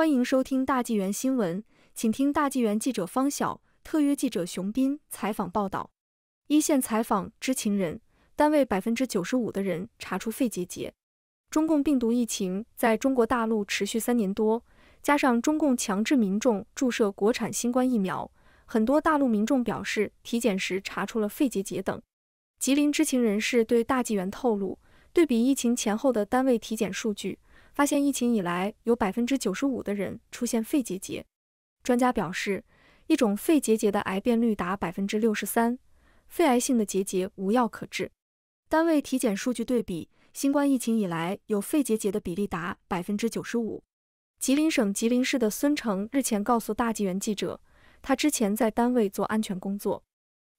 欢迎收听大纪元新闻，请听大纪元记者方晓、特约记者熊斌采访报道。一线采访知情人，单位百分之九十五的人查出肺结节。中共病毒疫情在中国大陆持续三年多，加上中共强制民众注射国产新冠疫苗，很多大陆民众表示体检时查出了肺结节等。吉林知情人士对大纪元透露，对比疫情前后的单位体检数据。发现疫情以来，有百分之九十五的人出现肺结节。专家表示，一种肺结节的癌变率达百分之六十三，肺癌性的结节无药可治。单位体检数据对比，新冠疫情以来有肺结节的比例达百分之九十五。吉林省吉林市的孙成日前告诉大纪元记者，他之前在单位做安全工作。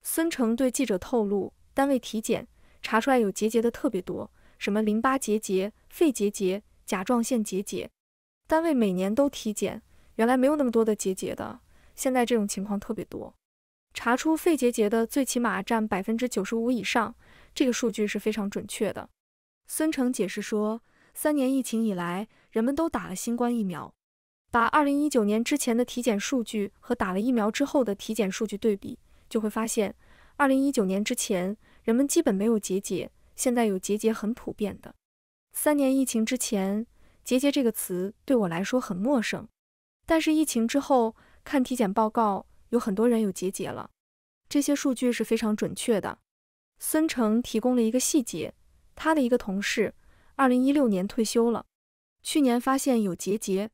孙成对记者透露，单位体检查出来有结节的特别多，什么淋巴结节、肺结节。甲状腺结节，单位每年都体检，原来没有那么多的结节的，现在这种情况特别多。查出肺结节的最起码占百分之九十五以上，这个数据是非常准确的。孙成解释说，三年疫情以来，人们都打了新冠疫苗，把二零一九年之前的体检数据和打了疫苗之后的体检数据对比，就会发现，二零一九年之前人们基本没有结节，现在有结节很普遍的。三年疫情之前，“结节”这个词对我来说很陌生，但是疫情之后看体检报告，有很多人有结节了。这些数据是非常准确的。孙成提供了一个细节：他的一个同事，二零一六年退休了，去年发现有结节，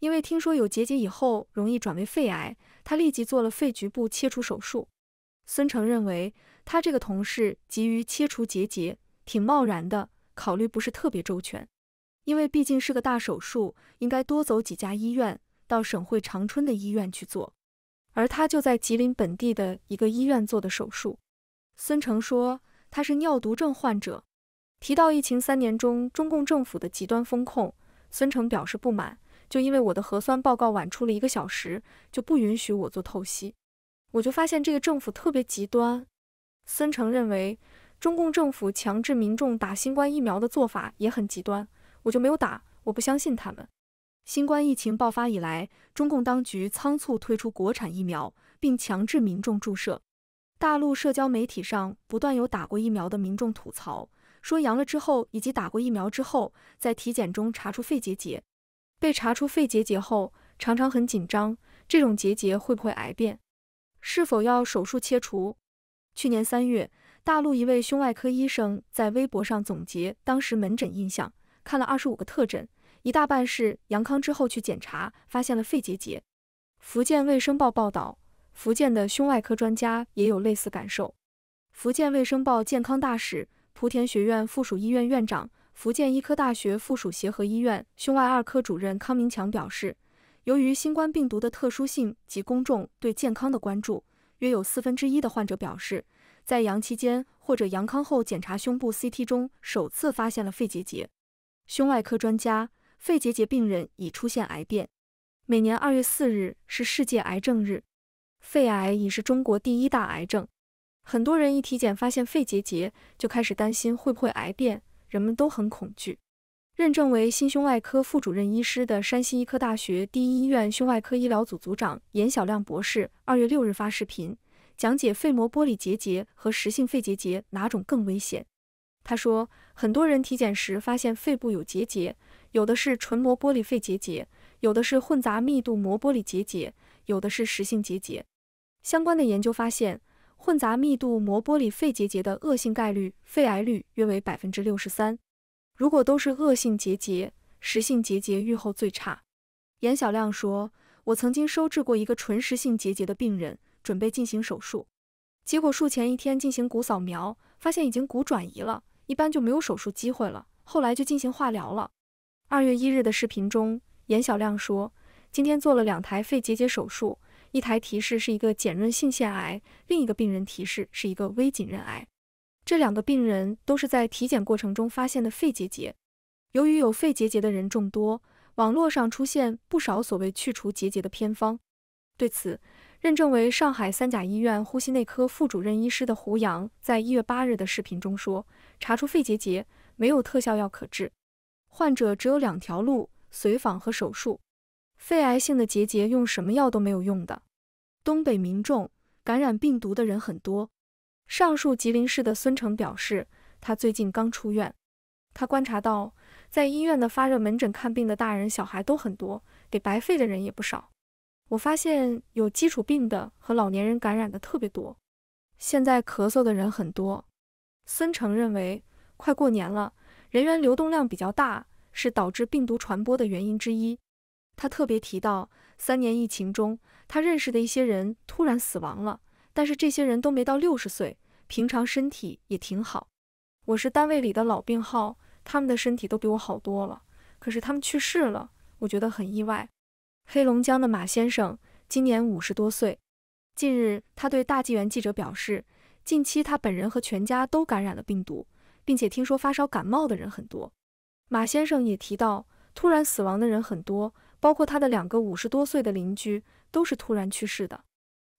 因为听说有结节以后容易转为肺癌，他立即做了肺局部切除手术。孙成认为，他这个同事急于切除结节，挺贸然的。考虑不是特别周全，因为毕竟是个大手术，应该多走几家医院，到省会长春的医院去做。而他就在吉林本地的一个医院做的手术。孙成说，他是尿毒症患者。提到疫情三年中中共政府的极端风控，孙成表示不满。就因为我的核酸报告晚出了一个小时，就不允许我做透析。我就发现这个政府特别极端。孙成认为。中共政府强制民众打新冠疫苗的做法也很极端，我就没有打，我不相信他们。新冠疫情爆发以来，中共当局仓促推出国产疫苗，并强制民众注射。大陆社交媒体上不断有打过疫苗的民众吐槽，说阳了之后，以及打过疫苗之后，在体检中查出肺结节。被查出肺结节后，常常很紧张，这种结节会不会癌变？是否要手术切除？去年三月。大陆一位胸外科医生在微博上总结当时门诊印象，看了二十五个特诊，一大半是阳康之后去检查发现了肺结节。福建卫生报报道，福建的胸外科专家也有类似感受。福建卫生报健康大使、莆田学院附属医院院长、福建医科大学附属协和医院胸外二科主任康明强表示，由于新冠病毒的特殊性及公众对健康的关注，约有四分之一的患者表示。在阳期间或者阳康后检查胸部 CT 中首次发现了肺结节，胸外科专家肺结节病人已出现癌变。每年二月四日是世界癌症日，肺癌已是中国第一大癌症。很多人一体检发现肺结节就开始担心会不会癌变，人们都很恐惧。认证为心胸外科副主任医师的山西医科大学第一医院胸外科医疗组组长闫小亮博士，二月六日发视频。讲解肺膜玻璃结节和实性肺结节哪种更危险？他说，很多人体检时发现肺部有结节，有的是纯膜玻璃肺结节，有的是混杂密度膜玻璃结节，有的是实性结节。相关的研究发现，混杂密度膜玻璃肺结节的恶性概率、肺癌率约为百分之六十三。如果都是恶性结节，实性结节预后最差。严小亮说，我曾经收治过一个纯实性结节的病人。准备进行手术，结果术前一天进行骨扫描，发现已经骨转移了，一般就没有手术机会了。后来就进行化疗了。二月一日的视频中，严小亮说，今天做了两台肺结节手术，一台提示是一个减润性腺癌，另一个病人提示是一个微浸润癌。这两个病人都是在体检过程中发现的肺结节。由于有肺结节的人众多，网络上出现不少所谓去除结节的偏方，对此。认证为上海三甲医院呼吸内科副主任医师的胡杨，在一月八日的视频中说：“查出肺结节，没有特效药可治，患者只有两条路：随访和手术。肺癌性的结节用什么药都没有用的。”东北民众感染病毒的人很多，上述吉林市的孙成表示，他最近刚出院，他观察到在医院的发热门诊看病的大人小孩都很多，给白肺的人也不少。我发现有基础病的和老年人感染的特别多，现在咳嗽的人很多。孙成认为，快过年了，人员流动量比较大，是导致病毒传播的原因之一。他特别提到，三年疫情中，他认识的一些人突然死亡了，但是这些人都没到六十岁，平常身体也挺好。我是单位里的老病号，他们的身体都比我好多了，可是他们去世了，我觉得很意外。黑龙江的马先生今年五十多岁。近日，他对大纪元记者表示，近期他本人和全家都感染了病毒，并且听说发烧感冒的人很多。马先生也提到，突然死亡的人很多，包括他的两个五十多岁的邻居，都是突然去世的。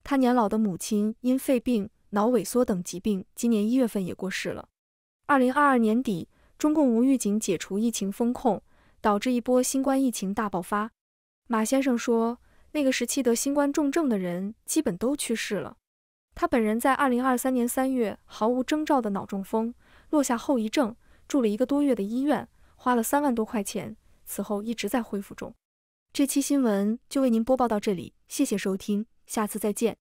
他年老的母亲因肺病、脑萎缩等疾病，今年一月份也过世了。二零二二年底，中共无预警解除疫情封控，导致一波新冠疫情大爆发。马先生说，那个时期得新冠重症的人基本都去世了。他本人在二零二三年三月毫无征兆的脑中风，落下后遗症，住了一个多月的医院，花了三万多块钱。此后一直在恢复中。这期新闻就为您播报到这里，谢谢收听，下次再见。